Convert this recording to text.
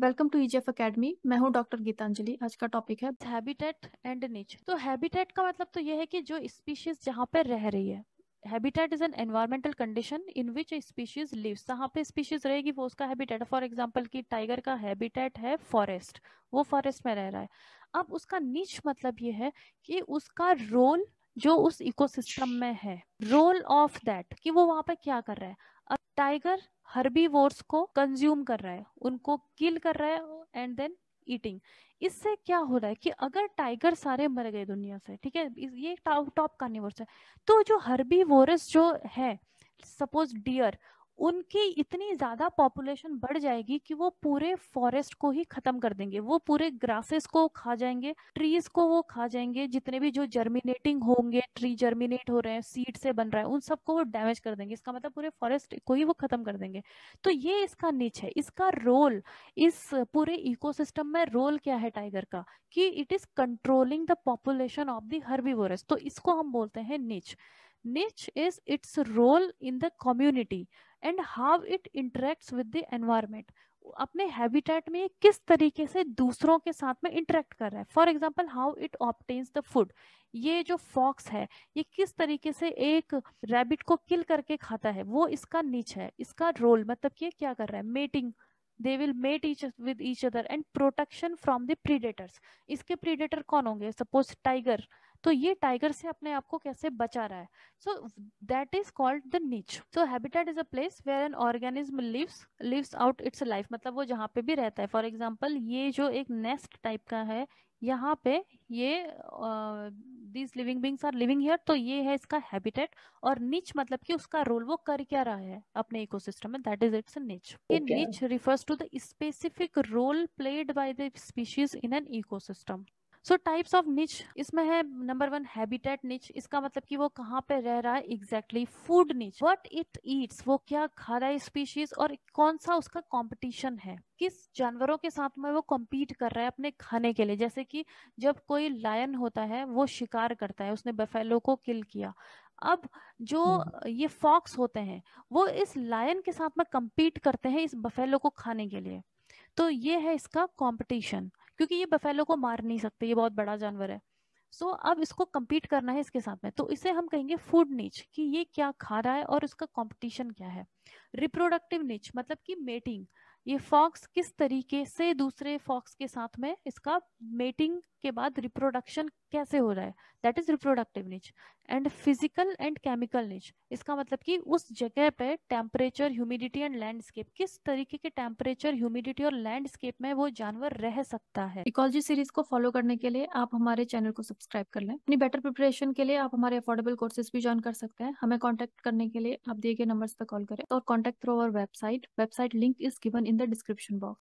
Welcome to EGF academy मैं हूं doctor Geetanjali आज का टॉपिक है हैबिटेट एंड नेचर तो हैबिटेट का मतलब तो यह है कि जो स्पीशीज जहां पर रह रही है habitat is an environmental condition in which a species lives जहाँ पे स्पीशीज रहेगी वो उसका हैबिटेट फॉर एग्जाम्पल की टाइगर का हैबिटेट है फॉरेस्ट वो फॉरेस्ट में रह रहा है अब उसका नीच मतलब ये है कि उसका रोल जो उस इकोसिस्टम में है रोल ऑफ दैट कि वो वहां पर क्या कर रहा है अब टाइगर वोर्स को कंज्यूम कर रहा है उनको किल कर रहा है एंड देन ईटिंग इससे क्या हो रहा है कि अगर टाइगर सारे मर गए दुनिया से ठीक है ये टॉप टॉप कार्निवर्स है तो जो हर्बीवोरस जो है सपोज डियर उनकी इतनी ज्यादा पॉपुलेशन बढ़ जाएगी कि वो पूरे फॉरेस्ट को ही खत्म कर देंगे वो पूरे ग्रासेस को खा जाएंगे ट्रीज को वो खा जाएंगे जितने भी जो जर्मिनेटिंग होंगे ट्री जर्मिनेट हो रहे हैं सीड से बन रहा है उन सबको वो डैमेज कर देंगे इसका मतलब पूरे फॉरेस्ट को ही वो खत्म कर देंगे तो ये इसका निच है इसका रोल इस पूरे इको में रोल क्या है टाइगर का कि it is controlling the population of the हर्बी तो इसको हम बोलते हैं niche niche is its role in the community and how it interact with the environment अपने हैबिटेट में किस तरीके से दूसरों के साथ में इंटरेक्ट कर रहा है for example how it obtains the food ये जो फॉक्स है ये किस तरीके से एक रैबिट को किल करके खाता है वो इसका नीच है इसका रोल मतलब ये क्या कर रहा है mating they will mate each with each other and protection from the predators इसके प्रीडेटर कौन होंगे सपोज टाइगर तो ये टाइगर से अपने आप को कैसे बचा रहा है so that is called the niche so habitat is a place where an organism lives lives out its life मतलब वो जहाँ पे भी रहता है फॉर एग्जाम्पल ये जो एक नेस्ट टाइप का है यहाँ पे ये these living beings are living here तो ये है इसका हैबिटेट और नीच मतलब कि उसका रोल वो कर क्या रहा है अपने इकोसिस्टम में दैट इज इट्स नीच ये niche refers to the specific role played by the species in an ecosystem so types of niche इसमें है नंबर वन हैबिटेट निच इसका मतलब कि वो कहाँ पे रह रहा है exactly food niche what it eats वो क्या खा रहा है स्पीशीज और कौन सा उसका कॉम्पिटिशन है किस जानवरों के साथ में वो कॉम्पीट कर रहा है अपने खाने के लिए जैसे कि जब कोई लायन होता है वो शिकार करता है उसने बफेलो को किल किया अब जो हम्म। ये फॉक्स होते हैं वो इस लायन के साथ में कम्पीट करते हैं इस बफेलो को खाने के लिए तो ये है इसका कंपटीशन क्योंकि ये बफेलो को मार नहीं सकते ये बहुत बड़ा जानवर है सो so, अब इसको कम्पीट करना है इसके साथ में तो इसे हम कहेंगे फूड नीच कि ये क्या खा रहा है और उसका कॉम्पिटिशन क्या है रिप्रोडक्टिव नीच मतलब कि मेटिंग ये फॉक्स किस तरीके से दूसरे फॉक्स के साथ में इसका मेटिंग के बाद रिप्रोडक्शन कैसे हो रहा है that is reproductive niche and physical and chemical niche इसका मतलब कि उस जगह पे टेम्परेचर ह्यूमिडिटी एंड लैंडस्केप किस तरीके के टेम्परेचर ह्यूमिडिटी और लैंडस्केप में वो जानवर रह सकता है इकोलॉजी सीरीज को फॉलो करने के लिए आप हमारे चैनल को सब्सक्राइब कर लें अपनी बेटर प्रिपरेशन के लिए आप हमारे अफोर्डेबल कोर्सेज भी ज्वाइन कर सकते हैं हमें कॉन्टेक्ट करने के लिए आप दिए गए नंबर पर कॉल करें और contact through our website website link is given in the description box